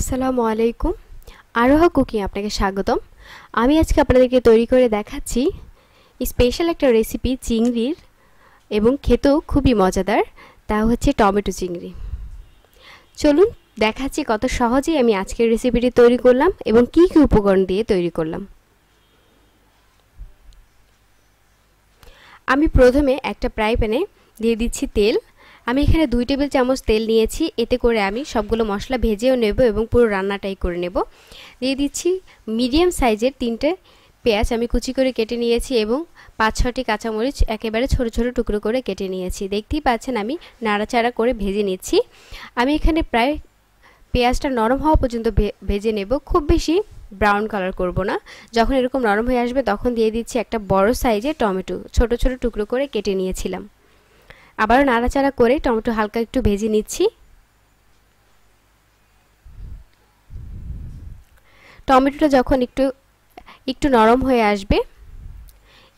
আসসালামু আলাইকুম আরোহা কুকিং আপনাকে স্বাগতম আমি আজকে আপনাদেরকে তৈরি করে দেখাচ্ছি স্পেশাল একটা রেসিপি চিংড়ির এবং খেতেও খুবই মজাদার তা হচ্ছে টমেটো চিংড়ি চলুন দেখাচ্ছি কত সহজেই আমি আজকের রেসিপিটি তৈরি করলাম এবং কি কি উপকরণ দিয়ে তৈরি করলাম আমি প্রথমে একটা প্রাই প্যানে দিয়ে দিচ্ছি তেল আমি এখানে দুই টেবিল চামচ তেল নিয়েছি এতে করে আমি সবগুলো মশলা ভেজেও নেব এবং পুরো রান্নাটাই করে নেব দিয়ে দিচ্ছি মিডিয়াম সাইজের তিনটে পেঁয়াজ আমি কুচি করে কেটে নিয়েছি এবং পাঁচ ছটি কাঁচামরিচ একেবারে ছোট ছোট টুকরো করে কেটে নিয়েছি দেখতেই পাচ্ছেন আমি নাড়াচাড়া করে ভেজে নিচ্ছি আমি এখানে প্রায় পেঁয়াজটা নরম হওয়া পর্যন্ত ভেজে নেব খুব বেশি ব্রাউন কালার করব না যখন এরকম নরম হয়ে আসবে তখন দিয়ে দিচ্ছি একটা বড় সাইজের টমেটো ছোট ছোট টুকরো করে কেটে নিয়েছিলাম আবারও নাড়াচাড়া করে টমেটো হালকা একটু ভেজে নিচ্ছি টমেটোটা যখন একটু একটু নরম হয়ে আসবে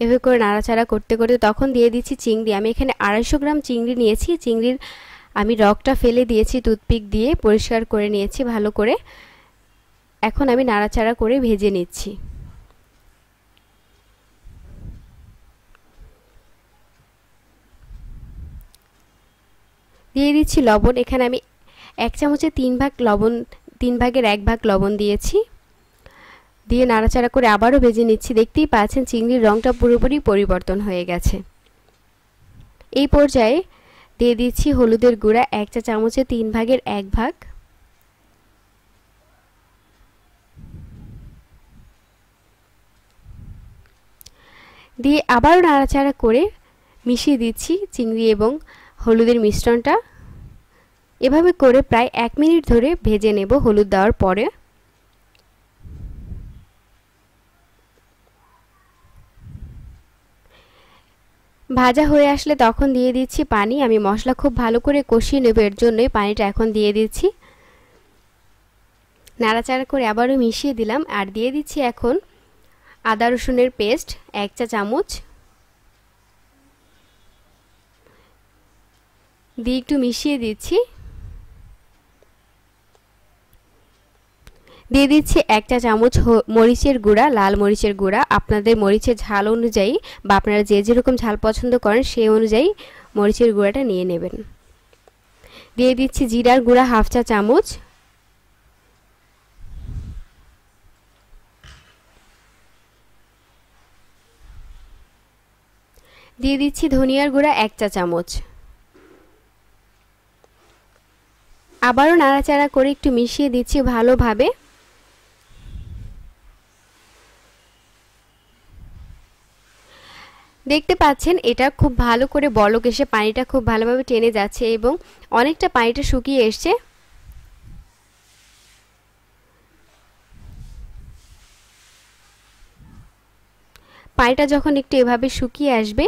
এভাবে করে নাড়াচাড়া করতে করতে তখন দিয়ে দিচ্ছি চিংড়ি আমি এখানে আড়াইশো গ্রাম চিংড়ি নিয়েছি চিংড়ির আমি রকটা ফেলে দিয়েছি টুথপিক দিয়ে পরিষ্কার করে নিয়েছি ভালো করে এখন আমি নাড়াচাড়া করে ভেজে নিচ্ছি দিয়ে দিচ্ছি লবণ এখানে আমি এক চামচে তিন ভাগ লবণ তিন ভাগের এক ভাগ লবণ দিয়েছি দিয়ে নাড়াচাড়া করে আবারও ভেজে নিচ্ছি দেখতেই পাচ্ছেন চিংড়ির রঙটা পুরোপুরি পরিবর্তন হয়ে গেছে এই পর্যায়ে দিয়ে দিচ্ছি হলুদের গুঁড়া এক চা চামচে তিন ভাগের এক ভাগ দিয়ে আবারও নাড়াচাড়া করে মিশিয়ে দিচ্ছি চিংড়ি এবং হলুদের মিশ্রণটা এভাবে করে প্রায় এক মিনিট ধরে ভেজে নেব হলুদ দেওয়ার পরে ভাজা হয়ে আসলে তখন দিয়ে দিচ্ছি পানি আমি মশলা খুব ভালো করে কষিয়ে নেব এর জন্যই পানিটা এখন দিয়ে দিচ্ছি নাড়াচাড়া করে আবারও মিশিয়ে দিলাম আর দিয়ে দিচ্ছি এখন আদা রসুনের পেস্ট এক চা চামচ দিয়ে একটু মিশিয়ে দিচ্ছি দিয়ে দিচ্ছি একটা চামচ মরিচের গুঁড়া লাল মরিচের গুঁড়া আপনাদের মরিচের ঝাল অনুযায়ী বা আপনারা যে যেরকম ঝাল পছন্দ করেন সেই অনুযায়ী মরিচের গুঁড়াটা নিয়ে নেবেন দিয়ে দিচ্ছি জিরার গুঁড়া হাফ চা চামচ দিয়ে দিচ্ছি ধনিয়ার গুঁড়া এক চা চামচ আবারও নাড়াচাড়া করে একটু মিশিয়ে দিচ্ছি ভালোভাবে দেখতে পাচ্ছেন এটা খুব ভালো করে বলক এসে পানিটা খুব ভালোভাবে টেনে যাচ্ছে এবং অনেকটা পানিটা শুকিয়ে এসছে পানিটা যখন একটু এভাবে শুকিয়ে আসবে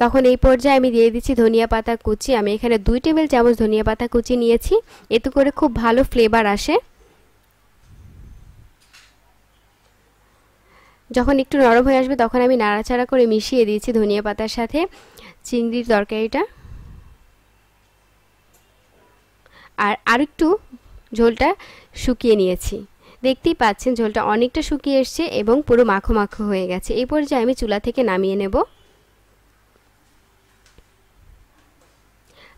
তখন এই পর্যায়ে আমি দিয়ে দিচ্ছি ধনিয়া পাতা কুচি আমি এখানে দুই টেবিল চামচ ধনিয়া পাতা কুচি নিয়েছি এতে করে খুব ভালো ফ্লেভার আসে যখন একটু নরম হয়ে আসবে তখন আমি নাড়াচাড়া করে মিশিয়ে দিয়েছি ধনিয়া পাতার সাথে চিংড়ির তরকারিটা আর আর একটু ঝোলটা শুকিয়ে নিয়েছি দেখতেই পাচ্ছেন ঝোলটা অনেকটা শুকিয়ে এসছে এবং পুরো মাখো মাখো হয়ে গেছে এই পর্যায়ে আমি চুলা থেকে নামিয়ে নেবো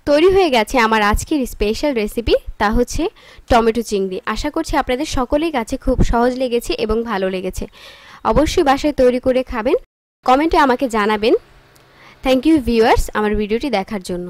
তৈরি হয়ে গেছে আমার আজকের স্পেশাল রেসিপি তা হচ্ছে টমেটো চিংড়ি আশা করছি আপনাদের সকলেই কাছে খুব সহজ লেগেছে এবং ভালো লেগেছে অবশ্যই বাসায় তৈরি করে খাবেন কমেন্টে আমাকে জানাবেন থ্যাংক ইউ ভিউয়ার্স আমার ভিডিওটি দেখার জন্য